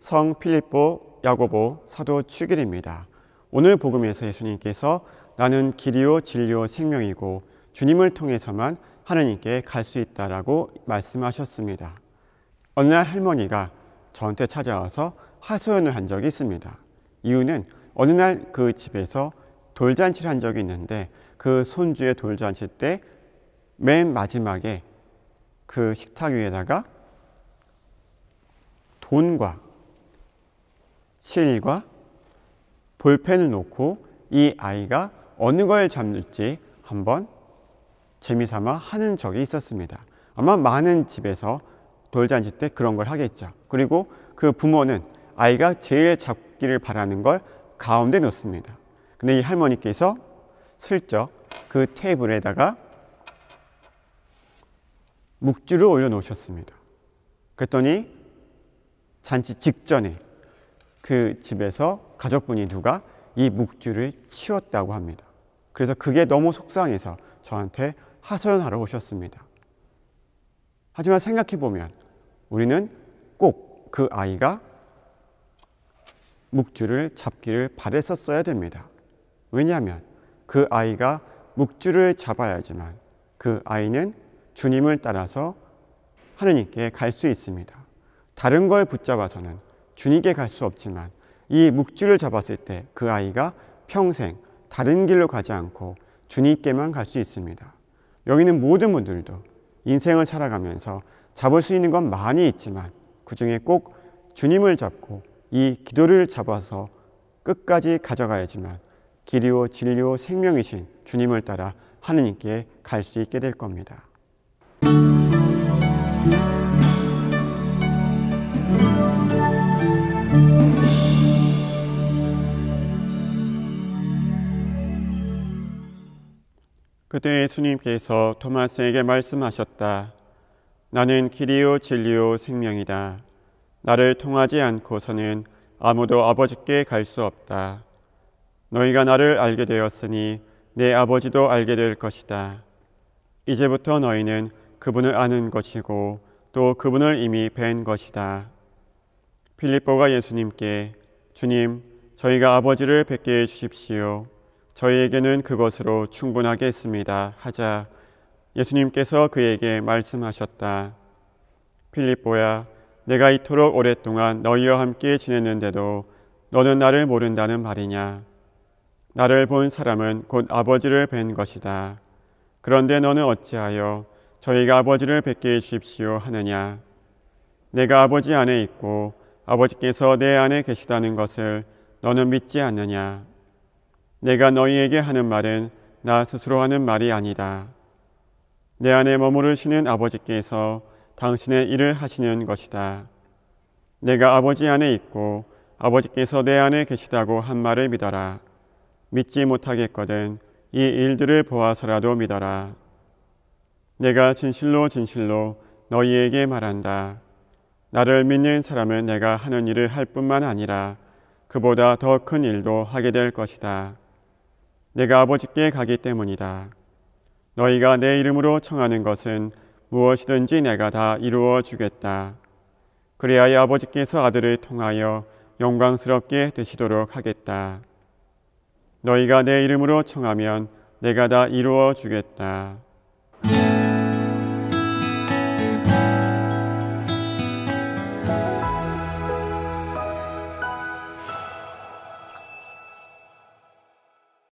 성 필립보, 야고보, 사도 추일입니다 오늘 복음에서 예수님께서 나는 길이요 진리요 생명이고 주님을 통해서만 하느님께 갈 수 있다라고 말씀하셨습니다. 어느 날 할머니가 저한테 찾아와서 하소연을 한 적이 있습니다. 이유는 어느 날 그 집에서 돌잔치를 한 적이 있는데 그 손주의 돌잔치 때 맨 마지막에 그 식탁 위에다가 돈과 실과 볼펜을 놓고 이 아이가 어느 걸 잡을지 한번 재미삼아 하는 적이 있었습니다. 아마 많은 집에서 돌잔치 때 그런 걸 하겠죠. 그리고 그 부모는 아이가 제일 잡기를 바라는 걸 가운데 놓습니다. 근데 이 할머니께서 슬쩍 그 테이블에다가 묵주를 올려놓으셨습니다. 그랬더니 잔치 직전에 그 집에서 가족분이 누가 이 묵주를 치웠다고 합니다. 그래서 그게 너무 속상해서 저한테 하소연하러 오셨습니다. 하지만 생각해보면 우리는 꼭 그 아이가 묵주를 잡기를 바랬었어야 됩니다. 왜냐하면 그 아이가 묵주를 잡아야지만 그 아이는 주님을 따라서 하느님께 갈 수 있습니다. 다른 걸 붙잡아서는 주님께 갈 수 없지만 이 묵주를 잡았을 때 그 아이가 평생 다른 길로 가지 않고 주님께만 갈 수 있습니다. 여기는 모든 분들도 인생을 살아가면서 잡을 수 있는 건 많이 있지만 그 중에 꼭 주님을 잡고 이 기도를 잡아서 끝까지 가져가야지만 길이요 진리요 생명이신 주님을 따라 하느님께 갈 수 있게 될 겁니다. 그때 예수님께서 토마스에게 말씀하셨다. 나는 길이요 진리요 생명이다. 나를 통하지 않고서는 아무도 아버지께 갈 수 없다. 너희가 나를 알게 되었으니 내 아버지도 알게 될 것이다. 이제부터 너희는 그분을 아는 것이고 또 그분을 이미 뵌 것이다. 필립보가 예수님께 주님 저희가 아버지를 뵙게 해 주십시오. 저희에게는 그것으로 충분하게 했습니다. 하자 예수님께서 그에게 말씀하셨다. 필립보야, 내가 이토록 오랫동안 너희와 함께 지냈는데도 너는 나를 모른다는 말이냐? 나를 본 사람은 곧 아버지를 뵌 것이다. 그런데 너는 어찌하여 저희가 아버지를 뵙게 해주십시오 하느냐? 내가 아버지 안에 있고 아버지께서 내 안에 계시다는 것을 너는 믿지 않느냐? 내가 너희에게 하는 말은 나 스스로 하는 말이 아니다. 내 안에 머무르시는 아버지께서 당신의 일을 하시는 것이다. 내가 아버지 안에 있고 아버지께서 내 안에 계시다고 한 말을 믿어라. 믿지 못하겠거든 이 일들을 보아서라도 믿어라. 내가 진실로 진실로 너희에게 말한다. 나를 믿는 사람은 내가 하는 일을 할 뿐만 아니라 그보다 더 큰 일도 하게 될 것이다. 내가 아버지께 가기 때문이다. 너희가 내 이름으로 청하는 것은 무엇이든지 내가 다 이루어 주겠다. 그리하여 아버지께서 아들을 통하여 영광스럽게 되시도록 하겠다. 너희가 내 이름으로 청하면 내가 다 이루어 주겠다.